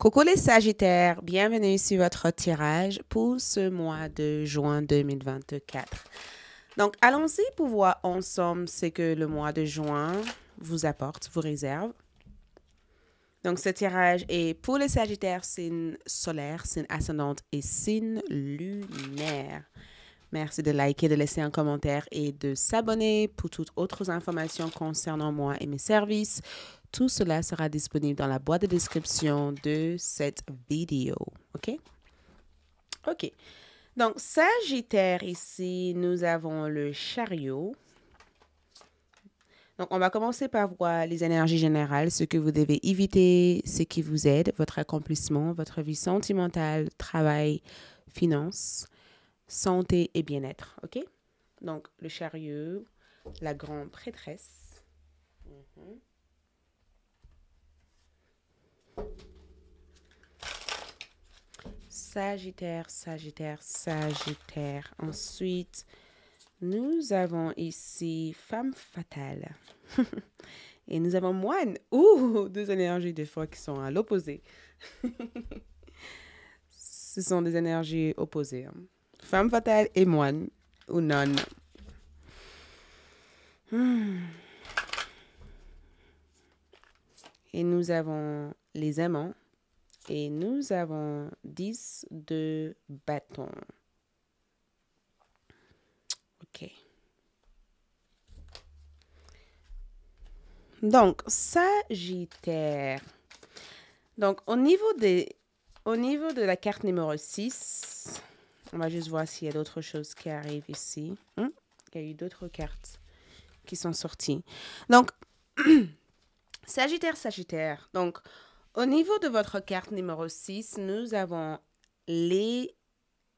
Coucou les Sagittaires, bienvenue sur votre tirage pour ce mois de juin 2024. Donc, allons-y pour voir ensemble ce que le mois de juin vous apporte, vous réserve. Donc, ce tirage est pour les Sagittaires, signe solaire, signe ascendante et signe lunaire. Merci de liker, de laisser un commentaire et de s'abonner pour toutes autres informations concernant moi et mes services tout cela sera disponible dans la boîte de description de cette vidéo. OK? OK. Donc, Sagittaire ici, nous avons le chariot. Donc, on va commencer par voir les énergies générales, ce que vous devez éviter, ce qui vous aide, votre accomplissement, votre vie sentimentale, travail, finance, santé et bien-être. OK? Donc, le chariot, la grande prêtresse. Sagittaire, Sagittaire, Sagittaire. Ensuite, nous avons ici Femme fatale. Et nous avons Moine. Ouh, deux énergies des fois qui sont à l'opposé. Ce sont des énergies opposées. Hein. Femme fatale et moine ou non. Hmm. Et nous avons les amants et nous avons 10 de bâtons. OK. Donc, Sagittaire. Donc, au niveau, des, au niveau de la carte numéro 6, on va juste voir s'il y a d'autres choses qui arrivent ici. Hmm? Il y a eu d'autres cartes qui sont sorties. Donc, Sagittaire, Sagittaire. Donc, au niveau de votre carte numéro 6, nous avons les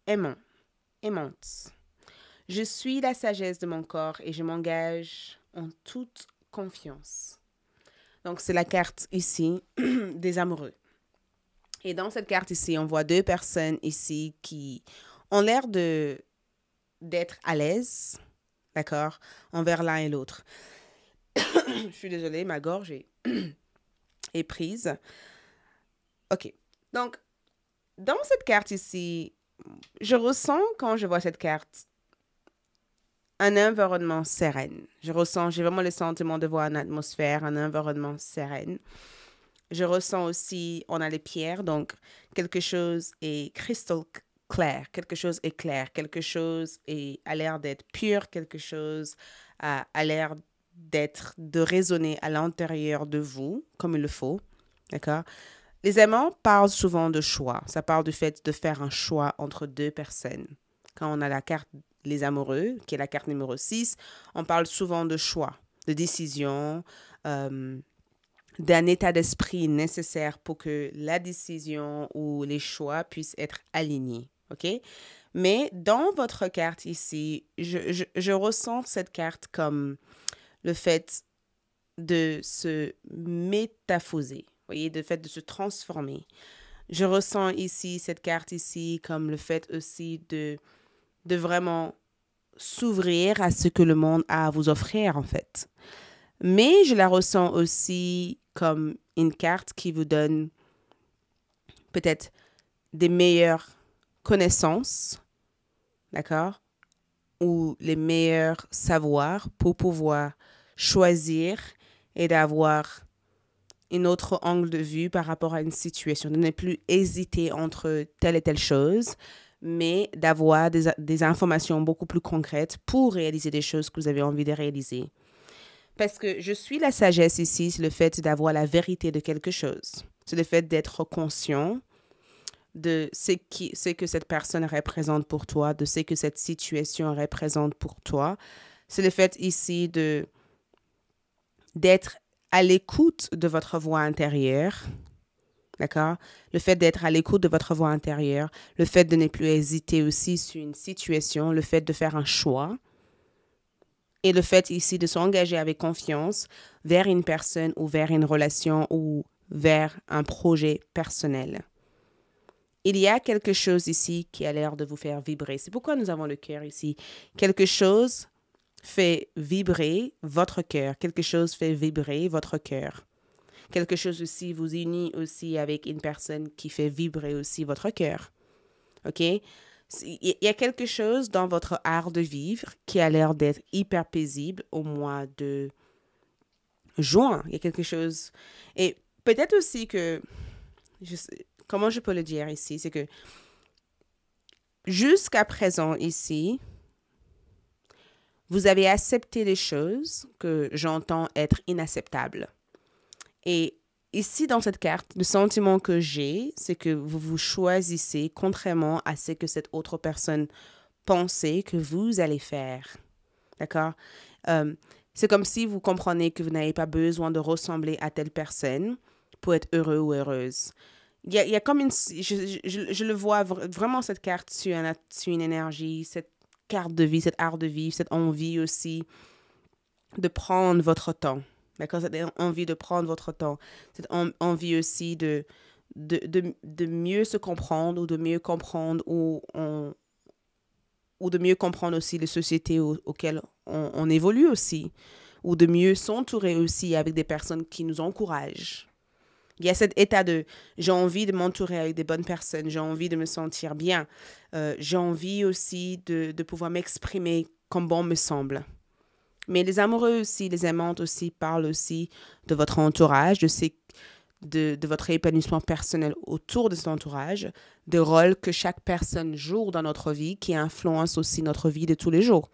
aimants. Aimantes. Je suis la sagesse de mon corps et je m'engage en toute confiance. Donc, c'est la carte ici des amoureux. Et dans cette carte ici, on voit deux personnes ici qui ont l'air de d'être à l'aise, d'accord, envers l'un et l'autre. je suis désolée, ma gorge est prise. OK. Donc, dans cette carte ici, je ressens quand je vois cette carte un environnement serein. Je ressens, j'ai vraiment le sentiment de voir une atmosphère, un environnement serein. Je ressens aussi, on a les pierres, donc quelque chose est crystal clair, quelque chose est clair, quelque chose est, a l'air d'être pur, quelque chose a, a l'air d'être, de résonner à l'intérieur de vous, comme il le faut, d'accord les aimants parlent souvent de choix. Ça parle du fait de faire un choix entre deux personnes. Quand on a la carte les amoureux, qui est la carte numéro 6, on parle souvent de choix, de décision, euh, d'un état d'esprit nécessaire pour que la décision ou les choix puissent être alignés. OK? Mais dans votre carte ici, je ressens cette carte comme le fait de se métaphoser de fait de se transformer. Je ressens ici cette carte ici comme le fait aussi de, de vraiment s'ouvrir à ce que le monde a à vous offrir en fait. Mais je la ressens aussi comme une carte qui vous donne peut-être des meilleures connaissances, d'accord Ou les meilleurs savoirs pour pouvoir choisir et d'avoir un autre angle de vue par rapport à une situation, de ne plus hésiter entre telle et telle chose, mais d'avoir des, des, informations beaucoup plus concrètes pour réaliser des choses que vous avez envie de réaliser. Parce que je suis la sagesse ici, c'est le fait d'avoir la vérité de quelque chose. C'est le fait d'être conscient de ce, qui, ce que cette personne représente pour toi, de ce que cette situation représente pour toi. C'est le fait ici de d'être à l'écoute de votre voix intérieure, d'accord Le fait d'être à l'écoute de votre voix intérieure, le fait de ne plus hésiter aussi sur une situation, le fait de faire un choix et le fait ici de s'engager avec confiance vers une personne ou vers une relation ou vers un projet personnel. Il y a quelque chose ici qui a l'air de vous faire vibrer. C'est pourquoi nous avons le cœur ici. Quelque chose fait vibrer votre cœur. Quelque chose fait vibrer votre cœur. Quelque chose aussi vous unit aussi avec une personne qui fait vibrer aussi votre cœur. OK? Il y a quelque chose dans votre art de vivre qui a l'air d'être hyper paisible au mois de juin. Il y a quelque chose. Et peut-être aussi que. comment je peux le dire ici? C'est que jusqu'à présent, ici, vous avez accepté des choses que j'entends être inacceptables. Et ici, dans cette carte, le sentiment que j'ai, c'est que vous vous choisissez contrairement à ce que cette autre personne pensait que vous allez faire. D'accord euh, C'est comme si vous comprenez que vous n'avez pas besoin de ressembler à telle personne pour être heureux ou heureuse. Il y a, comme une... Je, le vois vraiment, cette carte sur une, sur une énergie, cette carte de vie, cet art de vivre, cette envie aussi de prendre votre temps. D'accord Cette envie de prendre votre temps. Cette envie aussi de de, mieux se comprendre ou de mieux comprendre ou, ou de mieux comprendre aussi les sociétés auxquelles on évolue aussi. Ou de mieux s'entourer aussi avec des personnes qui nous encouragent. Il y a cet état de j'ai envie de m'entourer avec des bonnes personnes, j'ai envie de me sentir bien, euh, j'ai envie aussi de, pouvoir m'exprimer comme bon me semble. Mais les amoureux aussi, les aimantes aussi parlent aussi de votre entourage, de, de, de, votre épanouissement personnel autour de cet entourage, des rôles que chaque personne joue dans notre vie qui influence aussi notre vie de tous les jours.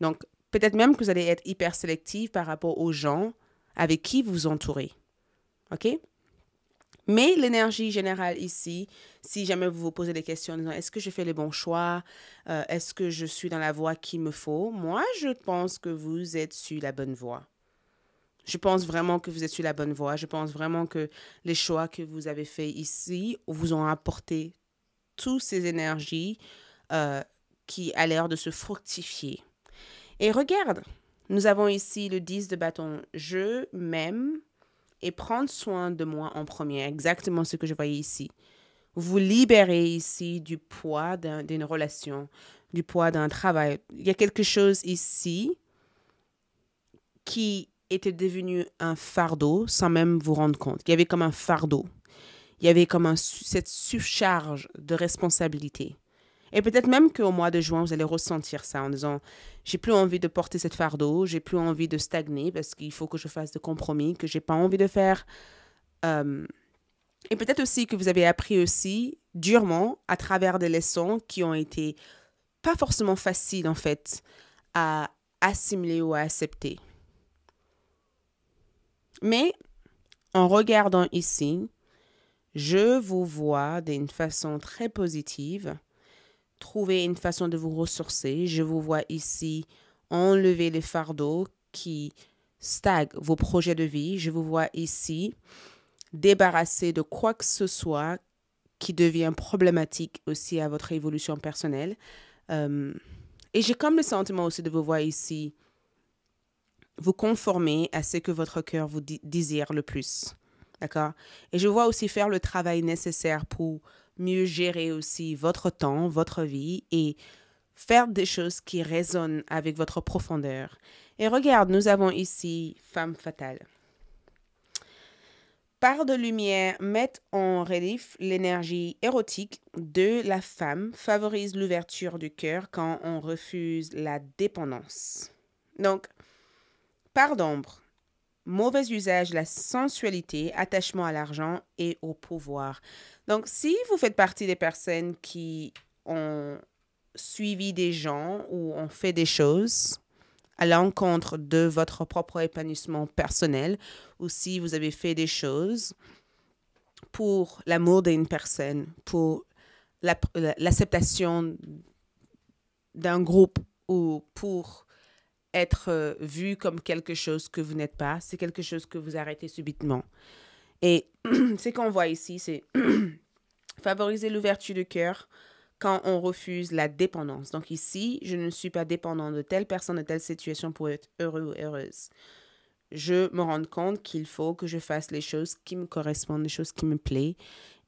Donc, peut-être même que vous allez être hyper sélectif par rapport aux gens avec qui vous vous entourez. OK? Mais l'énergie générale ici, si jamais vous vous posez des questions, est-ce que je fais les bons choix euh, Est-ce que je suis dans la voie qu'il me faut Moi, je pense que vous êtes sur la bonne voie. Je pense vraiment que vous êtes sur la bonne voie. Je pense vraiment que les choix que vous avez faits ici vous ont apporté toutes ces énergies euh, qui a l'air de se fructifier. Et regarde, nous avons ici le 10 de bâton. Je m'aime, et prendre soin de moi en premier, exactement ce que je voyais ici. Vous libérez ici du poids d'une relation, du poids d'un travail. Il y a quelque chose ici qui était devenu un fardeau sans même vous rendre compte. Il y avait comme un fardeau. Il y avait comme cette surcharge de responsabilité. Et peut-être même qu'au mois de juin, vous allez ressentir ça en disant, j'ai plus envie de porter cette fardeau, j'ai plus envie de stagner parce qu'il faut que je fasse des compromis que j'ai pas envie de faire. Euh, et peut-être aussi que vous avez appris aussi durement à travers des leçons qui ont été pas forcément faciles en fait à assimiler ou à accepter. Mais en regardant ici, je vous vois d'une façon très positive trouver une façon de vous ressourcer. Je vous vois ici enlever les fardeaux qui stagnent vos projets de vie. Je vous vois ici débarrasser de quoi que ce soit qui devient problématique aussi à votre évolution personnelle. Euh, et j'ai comme le sentiment aussi de vous voir ici vous conformer à ce que votre cœur vous désire le plus. D'accord Et je vois aussi faire le travail nécessaire pour mieux gérer aussi votre temps, votre vie et faire des choses qui résonnent avec votre profondeur. Et regarde, nous avons ici Femme fatale. Par de lumière met en relief l'énergie érotique de la femme, favorise l'ouverture du cœur quand on refuse la dépendance. Donc, par d'ombre mauvais usage, la sensualité, attachement à l'argent et au pouvoir. Donc, si vous faites partie des personnes qui ont suivi des gens ou ont fait des choses à l'encontre de votre propre épanouissement personnel, ou si vous avez fait des choses pour l'amour d'une personne, pour l'acceptation d'un groupe ou pour être euh, vu comme quelque chose que vous n'êtes pas, c'est quelque chose que vous arrêtez subitement. Et ce qu'on voit ici, c'est favoriser l'ouverture de cœur quand on refuse la dépendance. Donc ici, je ne suis pas dépendant de telle personne, de telle situation pour être heureux ou heureuse. Je me rends compte qu'il faut que je fasse les choses qui me correspondent, les choses qui me plaisent.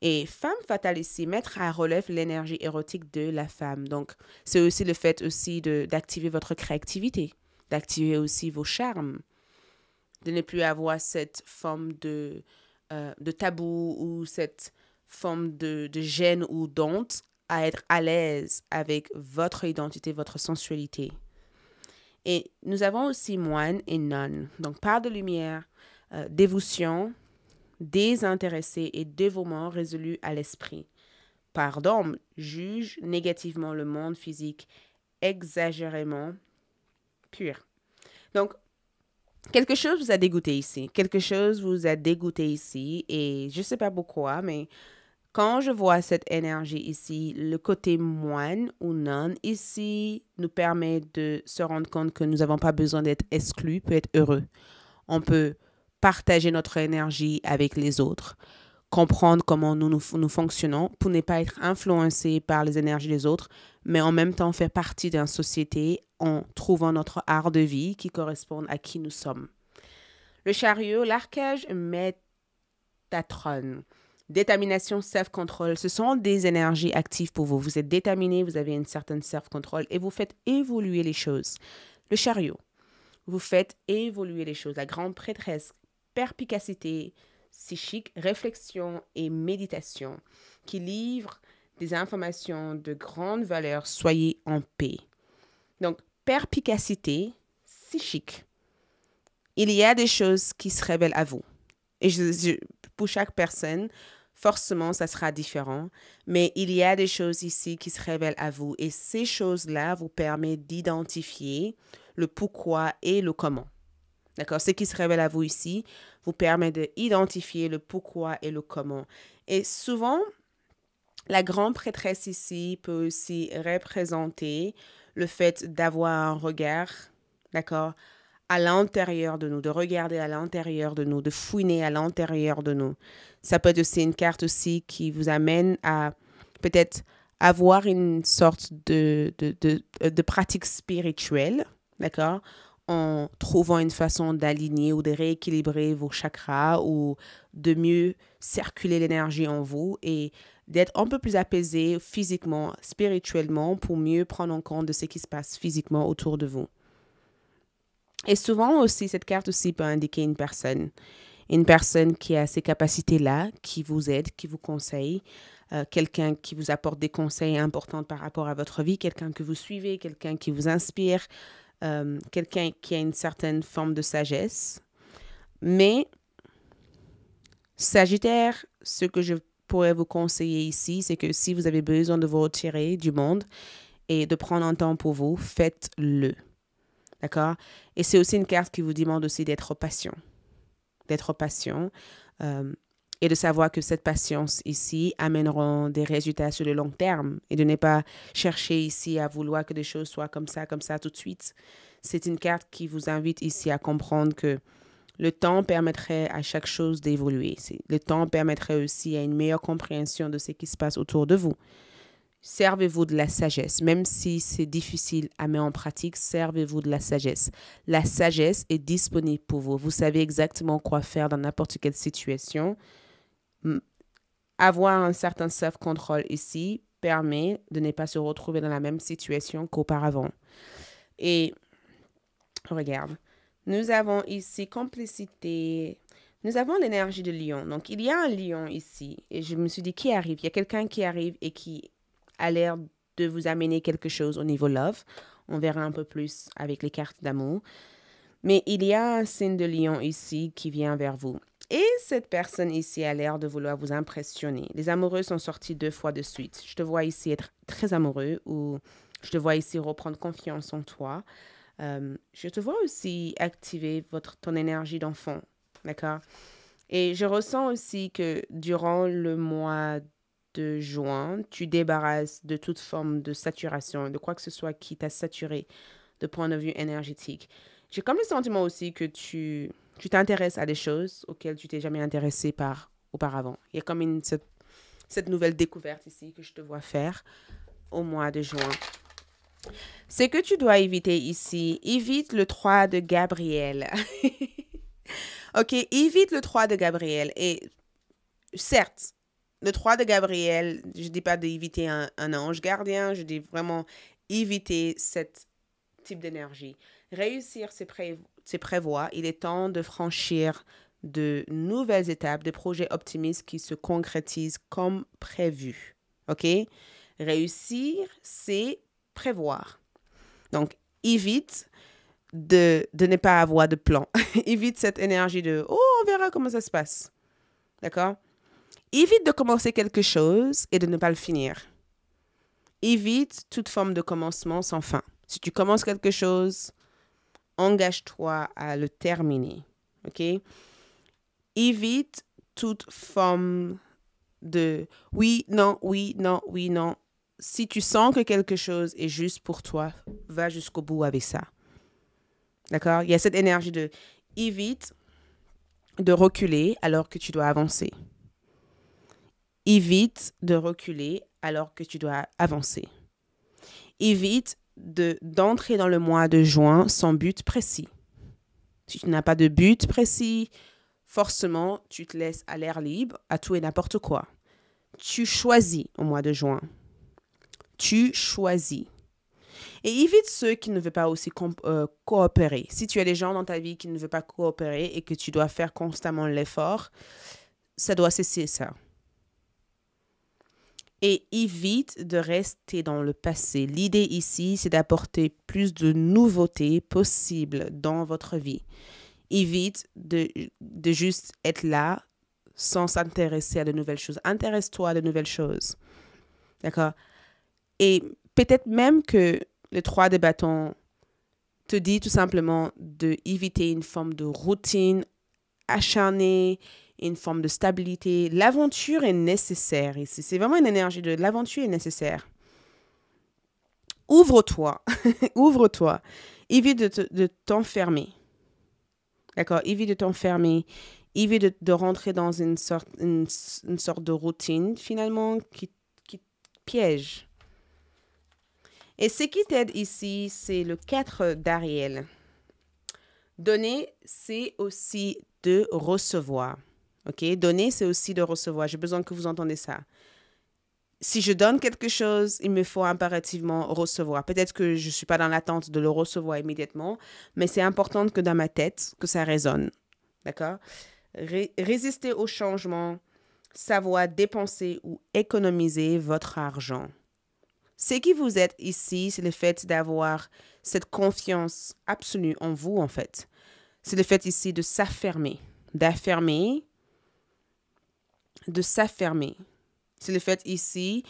Et femme fatale ici, mettre à relève l'énergie érotique de la femme. Donc, c'est aussi le fait aussi d'activer votre créativité d'activer aussi vos charmes, de ne plus avoir cette forme de, euh, de tabou ou cette forme de, de gêne ou d'honte à être à l'aise avec votre identité, votre sensualité. Et nous avons aussi moine et non. Donc, part de lumière, euh, dévotion, désintéressé et dévouement résolu à l'esprit. Pardon, juge négativement le monde physique exagérément donc, quelque chose vous a dégoûté ici. Quelque chose vous a dégoûté ici. Et je ne sais pas pourquoi, mais quand je vois cette énergie ici, le côté moine ou non ici nous permet de se rendre compte que nous n'avons pas besoin d'être exclus peut être heureux. On peut partager notre énergie avec les autres, comprendre comment nous, nous, nous fonctionnons pour ne pas être influencé par les énergies des autres, mais en même temps faire partie d'une société en trouvant notre art de vie qui correspond à qui nous sommes. Le chariot, l'arcage, métatron. Détermination, self-control, ce sont des énergies actives pour vous. Vous êtes déterminé, vous avez une certaine self-control et vous faites évoluer les choses. Le chariot, vous faites évoluer les choses. La grande prêtresse, perpicacité psychique, réflexion et méditation qui livre des informations de grande valeur, soyez en paix. Donc, perpicacité psychique. Il y a des choses qui se révèlent à vous. Et je, pour chaque personne, forcément, ça sera différent. Mais il y a des choses ici qui se révèlent à vous. Et ces choses-là vous permettent d'identifier le pourquoi et le comment. D'accord Ce qui se révèle à vous ici vous permet d'identifier le pourquoi et le comment. Et souvent, la grande prêtresse ici peut aussi représenter le fait d'avoir un regard, d'accord, à l'intérieur de nous, de regarder à l'intérieur de nous, de fouiner à l'intérieur de nous. Ça peut être aussi une carte aussi qui vous amène à peut-être avoir une sorte de, de, de euh, pratique spirituelle, d'accord, en trouvant une façon d'aligner ou de rééquilibrer vos chakras ou de mieux circuler l'énergie en vous et d'être un peu plus apaisé physiquement, spirituellement, pour mieux prendre en compte de ce qui se passe physiquement autour de vous. Et souvent aussi, cette carte aussi peut indiquer une personne. Une personne qui a ces capacités-là, qui vous aide, qui vous conseille, euh, quelqu'un qui vous apporte des conseils importants par rapport à votre vie, quelqu'un que vous suivez, quelqu'un qui vous inspire, euh, quelqu'un qui a une certaine forme de sagesse. Mais Sagittaire, ce que je pourrais vous conseiller ici, c'est que si vous avez besoin de vous retirer du monde et de prendre un temps pour vous, faites-le. D'accord Et c'est aussi une carte qui vous demande aussi d'être patient. D'être patient. Euh, et de savoir que cette patience ici amèneront des résultats sur le long terme et de ne pas chercher ici à vouloir que des choses soient comme ça, comme ça tout de suite. C'est une carte qui vous invite ici à comprendre que le temps permettrait à chaque chose d'évoluer. Le temps permettrait aussi à une meilleure compréhension de ce qui se passe autour de vous. Servez-vous de la sagesse, même si c'est difficile à mettre en pratique, servez-vous de la sagesse. La sagesse est disponible pour vous. Vous savez exactement quoi faire dans n'importe quelle situation avoir un certain self-control ici permet de ne pas se retrouver dans la même situation qu'auparavant. Et regarde, nous avons ici complicité. Nous avons l'énergie de lion. Donc, il y a un lion ici. Et je me suis dit, qui arrive Il y a quelqu'un qui arrive et qui a l'air de vous amener quelque chose au niveau love. On verra un peu plus avec les cartes d'amour. Mais il y a un signe de lion ici qui vient vers vous. Et cette personne ici a l'air de vouloir vous impressionner. Les amoureux sont sortis deux fois de suite. Je te vois ici être très amoureux ou je te vois ici reprendre confiance en toi. Euh, je te vois aussi activer votre, ton énergie d'enfant. D'accord Et je ressens aussi que durant le mois de juin, tu débarrasses de toute forme de saturation, de quoi que ce soit qui t'a saturé de point de vue énergétique. J'ai comme le sentiment aussi que tu tu t'intéresses à des choses auxquelles tu t'es jamais intéressé par auparavant. Il y a comme une, cette, nouvelle découverte ici que je te vois faire au mois de juin. Ce que tu dois éviter ici, évite le 3 de Gabriel. ok, évite le 3 de Gabriel. Et certes, le 3 de Gabriel, je ne dis pas d'éviter un, ange gardien, je dis vraiment éviter cette type d'énergie. Réussir, c'est prévu c'est prévoir. il est temps de franchir de nouvelles étapes, des projets optimistes qui se concrétisent comme prévu. OK? Réussir, c'est prévoir. Donc, évite de, de ne pas avoir de plan. évite cette énergie de « Oh, on verra comment ça se passe. » D'accord? Évite de commencer quelque chose et de ne pas le finir. Évite toute forme de commencement sans fin. Si tu commences quelque chose, engage-toi à le terminer. OK? Évite toute forme de oui, non, oui, non, oui, non. Si tu sens que quelque chose est juste pour toi, va jusqu'au bout avec ça. D'accord Il y a cette énergie de évite de reculer alors que tu dois avancer. Évite de reculer alors que tu dois avancer. Évite d'entrer dans le mois de juin sans but précis. Si tu n'as pas de but précis, forcément, tu te laisses à l'air libre, à tout et n'importe quoi. Tu choisis au mois de juin. Tu choisis. Et évite ceux qui ne veulent pas aussi euh, coopérer. Si tu as des gens dans ta vie qui ne veulent pas coopérer et que tu dois faire constamment l'effort, ça doit cesser ça et évite de rester dans le passé. L'idée ici, c'est d'apporter plus de nouveautés possibles dans votre vie. Évite de, de juste être là sans s'intéresser à de nouvelles choses. Intéresse-toi à de nouvelles choses. D'accord Et peut-être même que le 3 des bâtons te dit tout simplement d'éviter une forme de routine acharnée une forme de stabilité. L'aventure est nécessaire ici. C'est vraiment une énergie de l'aventure est nécessaire. Ouvre-toi. Ouvre-toi. Évite de t'enfermer. D'accord Évite de t'enfermer. Évite de, rentrer dans une sorte, une, sorte de routine, finalement, qui, qui piège. Et ce qui t'aide ici, c'est le 4 d'Ariel. Donner, c'est aussi de recevoir. OK? Donner, c'est aussi de recevoir. J'ai besoin que vous entendez ça. Si je donne quelque chose, il me faut impérativement recevoir. Peut-être que je ne suis pas dans l'attente de le recevoir immédiatement, mais c'est important que dans ma tête, que ça résonne. D'accord? résister au changement, savoir dépenser ou économiser votre argent. Ce qui vous êtes ici, c'est le fait d'avoir cette confiance absolue en vous, en fait. C'est le fait ici de s'affirmer, d'affirmer de s'affirmer. C'est le fait ici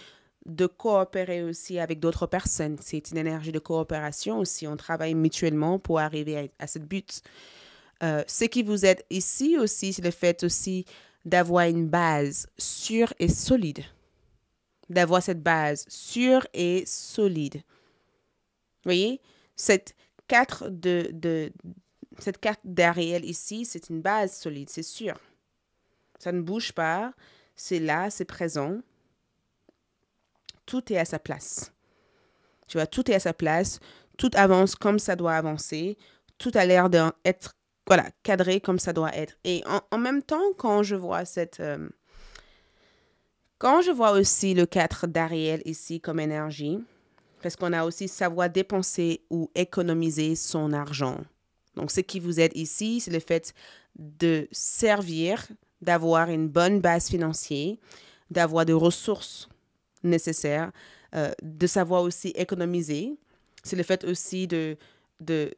de coopérer aussi avec d'autres personnes. C'est une énergie de coopération aussi. On travaille mutuellement pour arriver à, à ce but. Euh, ce qui vous aide ici aussi, c'est le fait aussi d'avoir une base sûre et solide. D'avoir cette base sûre et solide. Vous voyez, cette carte de, cette carte d'Ariel ici, c'est une base solide, c'est sûr. Ça ne bouge pas, c'est là, c'est présent. Tout est à sa place. Tu vois, tout est à sa place, tout avance comme ça doit avancer, tout a l'air d'être voilà, cadré comme ça doit être. Et en, même temps, quand je vois cette... Euh, quand je vois aussi le 4 d'Ariel ici comme énergie, parce qu'on a aussi savoir dépenser ou économiser son argent. Donc, ce qui vous aide ici, c'est le fait de servir d'avoir une bonne base financière, d'avoir des ressources nécessaires, euh, de savoir aussi économiser. C'est le fait aussi de, de,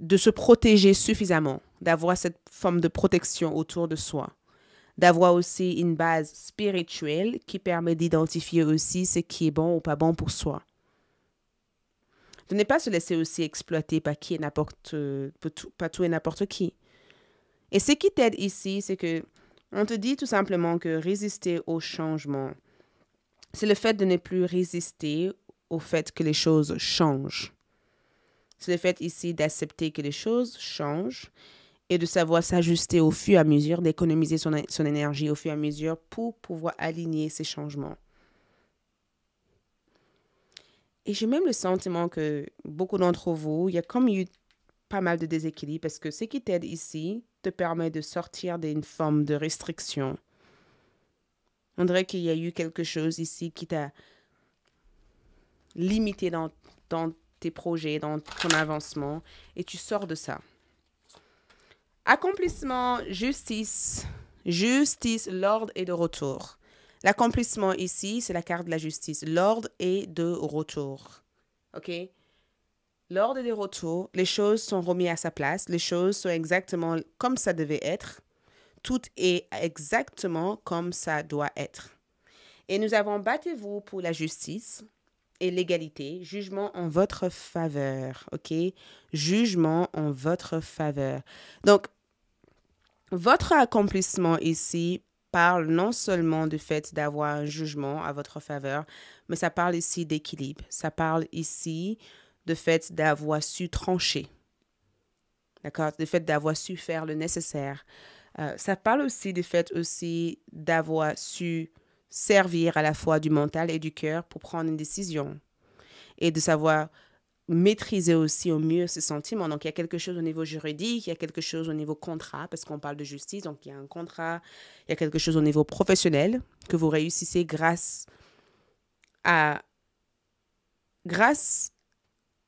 de se protéger suffisamment, d'avoir cette forme de protection autour de soi, d'avoir aussi une base spirituelle qui permet d'identifier aussi ce qui est bon ou pas bon pour soi. De ne pas se laisser aussi exploiter par qui n'importe, euh, pas tout et n'importe qui. Et ce qui t'aide ici, c'est que on te dit tout simplement que résister au changement, c'est le fait de ne plus résister au fait que les choses changent. C'est le fait ici d'accepter que les choses changent et de savoir s'ajuster au fur et à mesure, d'économiser son, son énergie au fur et à mesure pour pouvoir aligner ces changements. Et j'ai même le sentiment que beaucoup d'entre vous, il y a comme eu pas mal de déséquilibre parce que ce qui t'aide ici te permet de sortir d'une forme de restriction. On dirait qu'il y a eu quelque chose ici qui t'a limité dans, dans tes projets, dans ton avancement, et tu sors de ça. Accomplissement, justice, justice, l'ordre est de retour. L'accomplissement ici, c'est la carte de la justice. L'ordre est de retour. OK? Lors des retours, les choses sont remises à sa place, les choses sont exactement comme ça devait être, tout est exactement comme ça doit être. Et nous avons battez-vous pour la justice et l'égalité, jugement en votre faveur, ok Jugement en votre faveur. Donc, votre accomplissement ici parle non seulement du fait d'avoir un jugement à votre faveur, mais ça parle ici d'équilibre, ça parle ici de fait d'avoir su trancher, d'accord, de fait d'avoir su faire le nécessaire. Euh, ça parle aussi du fait aussi d'avoir su servir à la fois du mental et du cœur pour prendre une décision et de savoir maîtriser aussi au mieux ses sentiments. Donc, il y a quelque chose au niveau juridique, il y a quelque chose au niveau contrat, parce qu'on parle de justice, donc il y a un contrat, il y a quelque chose au niveau professionnel que vous réussissez grâce à, grâce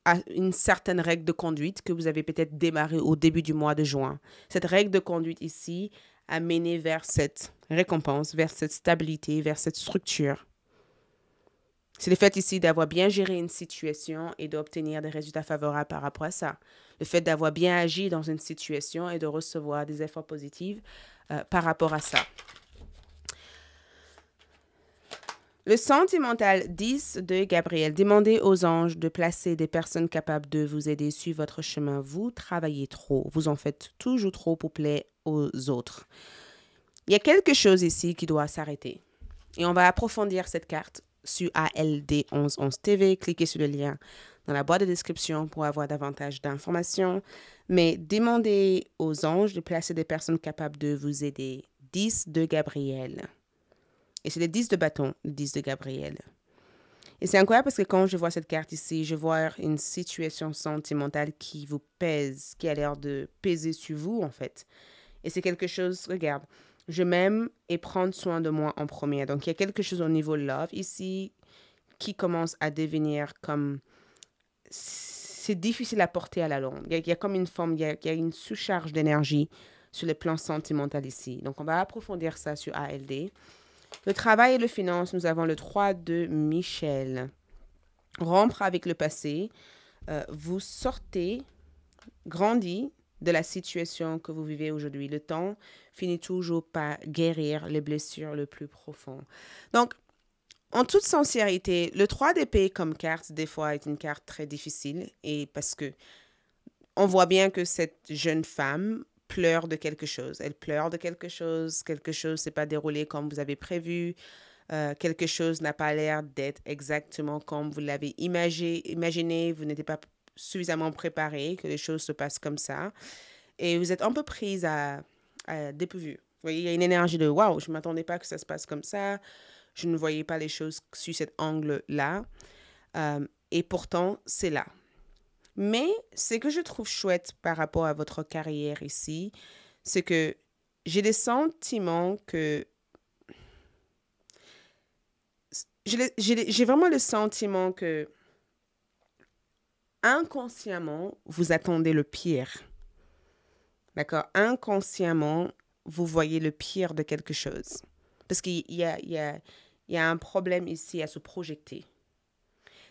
à une certaine règle de conduite que vous avez peut-être démarrée au début du mois de juin. Cette règle de conduite ici a mené vers cette récompense, vers cette stabilité, vers cette structure. C'est le fait ici d'avoir bien géré une situation et d'obtenir des résultats favorables par rapport à ça. Le fait d'avoir bien agi dans une situation et de recevoir des efforts positifs euh, par rapport à ça. Le sentimental 10 de Gabriel. Demandez aux anges de placer des personnes capables de vous aider sur votre chemin. Vous travaillez trop. Vous en faites toujours trop pour plaire aux autres. Il y a quelque chose ici qui doit s'arrêter. Et on va approfondir cette carte sur ALD1111TV. Cliquez sur le lien dans la boîte de description pour avoir davantage d'informations. Mais demandez aux anges de placer des personnes capables de vous aider. 10 de Gabriel. Et c'est le 10 de bâton, le 10 de Gabriel. Et c'est incroyable parce que quand je vois cette carte ici, je vois une situation sentimentale qui vous pèse, qui a l'air de peser sur vous en fait. Et c'est quelque chose, regarde, je m'aime et prendre soin de moi en premier. Donc il y a quelque chose au niveau love ici qui commence à devenir comme... C'est difficile à porter à la longue. Il y a, comme une forme, il y a, il y a une surcharge d'énergie sur le plan sentimental ici. Donc on va approfondir ça sur ALD. Le travail et le finance, nous avons le 3 de Michel. Rompre avec le passé. Euh, vous sortez grandi de la situation que vous vivez aujourd'hui. Le temps finit toujours par guérir les blessures les plus profondes. Donc, en toute sincérité, le 3 d'épée comme carte, des fois, est une carte très difficile et parce que on voit bien que cette jeune femme pleure de quelque chose. Elle pleure de quelque chose, quelque chose s'est pas déroulé comme vous avez prévu, euh, quelque chose n'a pas l'air d'être exactement comme vous l'avez imaginé, vous n'étiez pas suffisamment préparé, que les choses se passent comme ça. Et vous êtes un peu prise à, à Vous voyez, il y a une énergie de waouh, je ne m'attendais pas que ça se passe comme ça, je ne voyais pas les choses sous cet angle-là. Euh, et pourtant, c'est là. Mais ce que je trouve chouette par rapport à votre carrière ici, c'est que j'ai le sentiment que... J'ai vraiment le sentiment que inconsciemment, vous attendez le pire. D'accord Inconsciemment, vous voyez le pire de quelque chose. Parce qu'il y a, y a un problème ici à se projeter.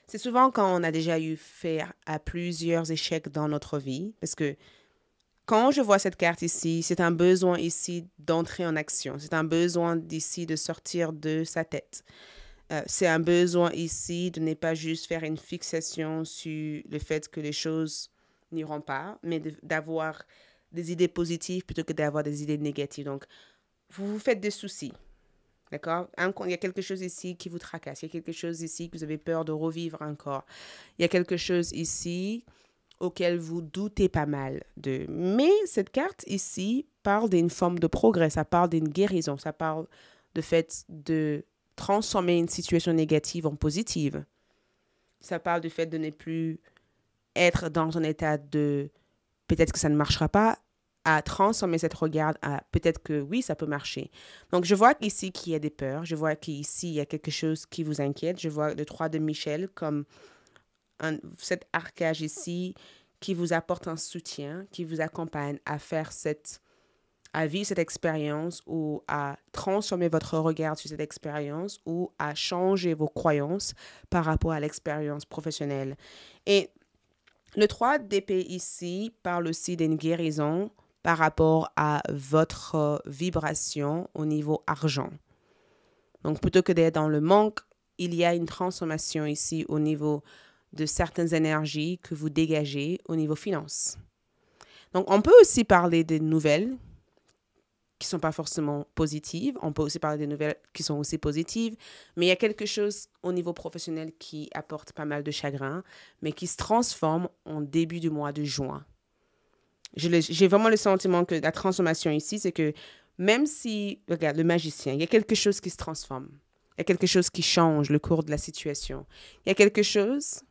C'est souvent quand on a déjà eu fait à plusieurs échecs dans notre vie, parce que quand je vois cette carte ici, c'est un besoin ici d'entrer en action, c'est un besoin ici de sortir de sa tête. Euh, c'est un besoin ici de ne pas juste faire une fixation sur le fait que les choses n'iront pas, mais d'avoir des idées positives plutôt que d'avoir des idées négatives. Donc, vous vous faites des soucis. D'accord Il y a quelque chose ici qui vous tracasse. Il y a quelque chose ici que vous avez peur de revivre encore. Il y a quelque chose ici auquel vous doutez pas mal de. Mais cette carte ici parle d'une forme de progrès, ça parle d'une guérison, ça parle de fait de transformer une situation négative en positive. Ça parle du fait de ne plus être dans un état de peut-être que ça ne marchera pas, à transformer cette regard à peut-être que oui, ça peut marcher. Donc, je vois ici qu'il y a des peurs, je vois qu'ici, il y a quelque chose qui vous inquiète. Je vois le 3 de Michel comme cet arcage ici qui vous apporte un soutien, qui vous accompagne à faire cette, à vivre cette expérience ou à transformer votre regard sur cette expérience ou à changer vos croyances par rapport à l'expérience professionnelle. Et le 3 d'épée ici parle aussi d'une guérison par rapport à votre euh, vibration au niveau argent. Donc plutôt que d'être dans le manque, il y a une transformation ici au niveau de certaines énergies que vous dégagez au niveau finance. Donc on peut aussi parler des nouvelles qui sont pas forcément positives. On peut aussi parler des nouvelles qui sont aussi positives. Mais il y a quelque chose au niveau professionnel qui apporte pas mal de chagrin, mais qui se transforme en début du mois de juin j'ai vraiment le sentiment que la transformation ici, c'est que même si, regarde, le magicien, il y a quelque chose qui se transforme. Il y a quelque chose qui change le cours de la situation. Il y a quelque chose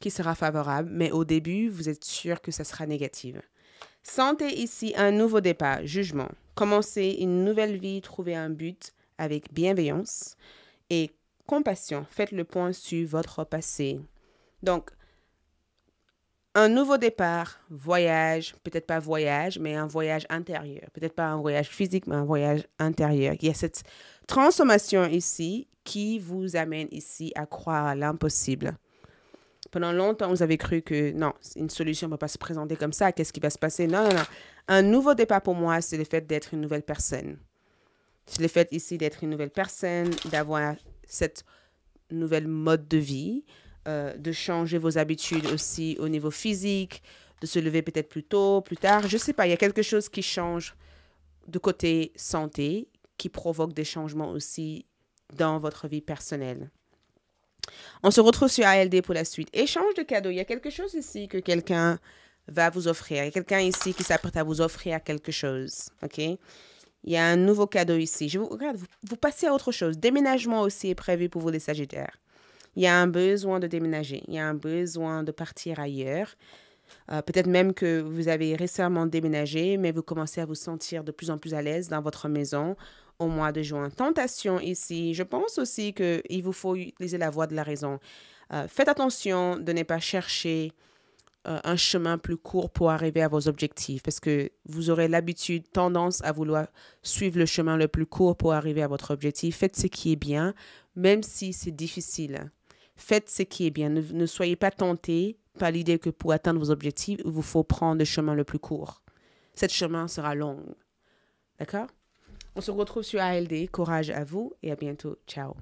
qui sera favorable, mais au début, vous êtes sûr que ça sera négatif. Sentez ici un nouveau départ, jugement. Commencez une nouvelle vie, trouvez un but avec bienveillance et compassion. Faites le point sur votre passé. Donc, un nouveau départ, voyage, peut-être pas voyage, mais un voyage intérieur. Peut-être pas un voyage physique, mais un voyage intérieur. Il y a cette transformation ici qui vous amène ici à croire à l'impossible. Pendant longtemps, vous avez cru que non, une solution ne va pas se présenter comme ça. Qu'est-ce qui va se passer? Non, non, non. Un nouveau départ pour moi, c'est le fait d'être une nouvelle personne. C'est le fait ici d'être une nouvelle personne, d'avoir cette nouvelle mode de vie, euh, de changer vos habitudes aussi au niveau physique, de se lever peut-être plus tôt, plus tard. Je ne sais pas, il y a quelque chose qui change de côté santé, qui provoque des changements aussi dans votre vie personnelle. On se retrouve sur ALD pour la suite. Échange de cadeaux. Il y a quelque chose ici que quelqu'un va vous offrir. Il y a quelqu'un ici qui s'apprête à vous offrir quelque chose. OK? Il y a un nouveau cadeau ici. Je vous regarde, vous passez à autre chose. Déménagement aussi est prévu pour vous les Sagittaires il y a un besoin de déménager, il y a un besoin de partir ailleurs. Euh, peut-être même que vous avez récemment déménagé, mais vous commencez à vous sentir de plus en plus à l'aise dans votre maison au mois de juin. Tentation ici. Je pense aussi qu'il vous faut utiliser la voie de la raison. Euh, faites attention de ne pas chercher euh, un chemin plus court pour arriver à vos objectifs parce que vous aurez l'habitude, tendance à vouloir suivre le chemin le plus court pour arriver à votre objectif. Faites ce qui est bien, même si c'est difficile. Faites ce qui est bien. Ne, soyez pas tentés par l'idée que pour atteindre vos objectifs, il vous faut prendre le chemin le plus court. Cet chemin sera long. D'accord On se retrouve sur ALD. Courage à vous et à bientôt. Ciao.